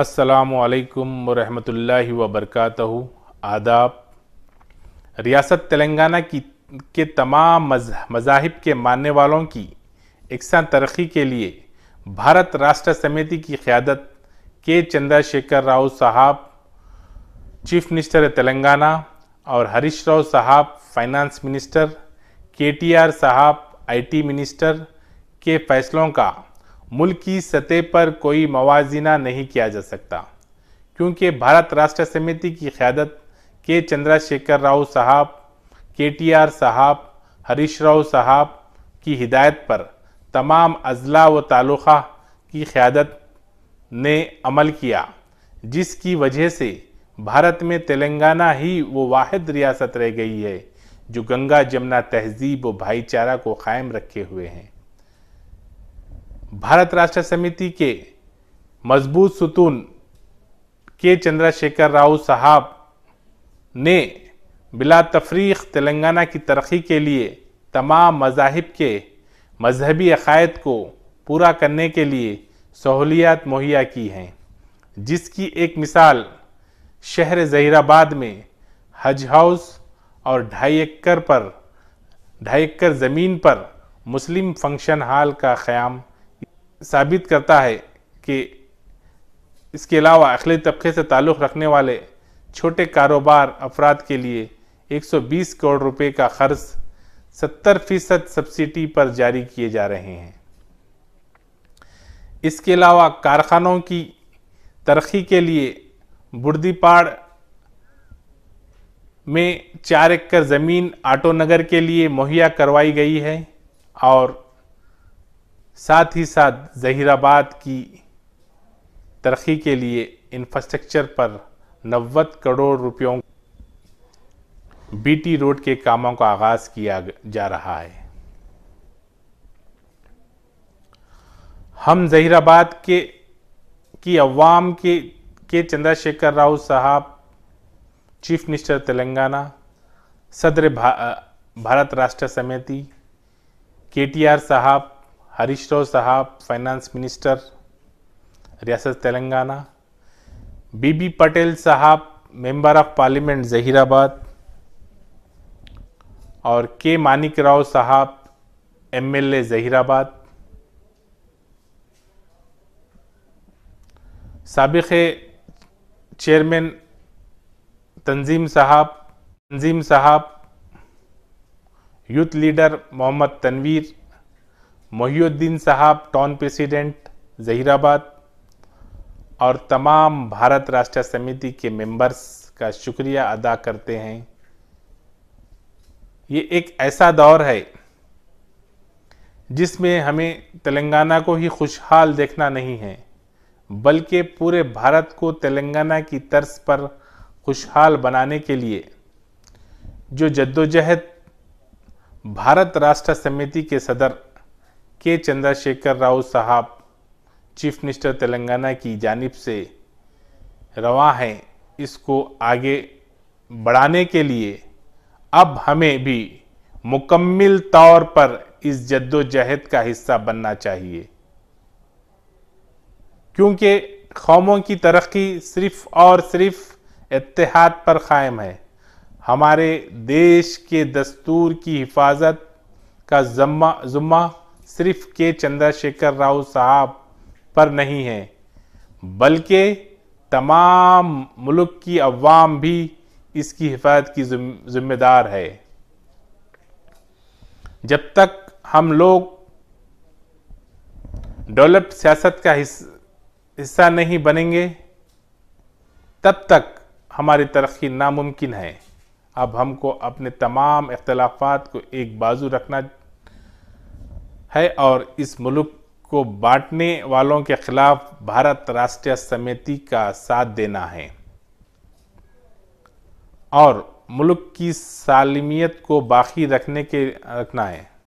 असलकम वरहमल वबरक आदाब रियासत तेलंगाना की के तमाम मजाहब के मानने वालों की यकसा तरक्की के लिए भारत राष्ट्र समिति की क़्यादत के चंद्रशेखर राव साहब चीफ मिनिस्टर तेलंगाना और हरीश राव साहब finance minister K T R साहब आईटी मिनिस्टर के फैसलों का मुल्क की सतह पर कोई मवाजिना नहीं किया जा सकता क्योंकि भारत राष्ट्र समिति की क़्यादत के चंद्रशेखर राव साहब के टी आर साहब हरीश राव साहब की हिदायत पर तमाम अजला व तालुक़ा की क़्यादत ने अमल किया जिसकी वजह से भारत में तेलंगाना ही वो वाद रियासत रह गई है जो गंगा जमुना तहजीब व भाईचारा को कायम रखे हुए हैं भारत राष्ट्र समिति के मजबूत सुतून के चंद्रशेखर राव साहब ने बिला तफरीक तेलंगाना की तरक्की के लिए तमाम मजाहब के मजहबी अकायद को पूरा करने के लिए सहूलियात मुहैया की हैं जिसकी एक मिसाल शहर जहराबाद में हज हाउस और ढाई एकड़ पर ढाई एकड़ ज़मीन पर मुस्लिम फंक्शन हॉल का क़्याम साबित करता है कि इसके अलावा अखिले तबके से ताल्लुक़ रखने वाले छोटे कारोबार अफराद के लिए 120 करोड़ रुपए का खर्च 70 फीसद सब्सिडी पर जारी किए जा रहे हैं इसके अलावा कारखानों की तरक्की के लिए बुर्दीपाड़ में चार एकड़ ज़मीन आटो नगर के लिए मुहैया करवाई गई है और साथ ही साथ जहीराबाद की तरक्की के लिए इंफ्रास्ट्रक्चर पर नब्बे करोड़ रुपयों बीटी रोड के कामों का आगाज किया जा रहा है हम जहीराबाद के की अवाम के के चंद्रशेखर राव साहब चीफ मिनिस्टर तेलंगाना सदर भा, भारत राष्ट्र समिति के टी आर साहब हरीश राव साहब फाइनेंस मिनिस्टर रियासत तेलंगाना बीबी पटेल साहब मेंबर ऑफ पार्लियामेंट जहीराबाद और के मानिक राव साहब एमएलए जहीराबाद सबक चेयरमैन तंजीम साहब तंजीम साहब यूथ लीडर मोहम्मद तनवीर मोहियुद्दीन साहब टाउन प्रेसिडेंट जहीराबाद और तमाम भारत राष्ट्र समिति के मेंबर्स का शुक्रिया अदा करते हैं ये एक ऐसा दौर है जिसमें हमें तेलंगाना को ही खुशहाल देखना नहीं है बल्कि पूरे भारत को तेलंगाना की तर्ज पर खुशहाल बनाने के लिए जो जद्दोजहद भारत राष्ट्र समिति के सदर के चंद्रशेखर राव साहब चीफ मिनिस्टर तेलंगाना की जानब से रवा हैं इसको आगे बढ़ाने के लिए अब हमें भी मुकम्मल तौर पर इस जद्दोजहद का हिस्सा बनना चाहिए क्योंकि कौमों की तरक्की सिर्फ और सिर्फ इतिहाद पर कायम है हमारे देश के दस्तूर की हिफाजत का ज़म्मा सिर्फ के चंद्रशेखर राव साहब पर नहीं है बल्कि तमाम मुल्क की अवाम भी इसकी हिफाजत की जिम्मेदार है जब तक हम लोग डेवलप सियासत का हिस्सा नहीं बनेंगे तब तक हमारी तरक्की नामुमकिन है अब हमको अपने तमाम अख्तलाफात को एक बाजू रखना है और इस मुल्क को बांटने वालों के खिलाफ भारत राष्ट्रीय समिति का साथ देना है और मुल्क की सालमियत को बाकी रखने के रखना है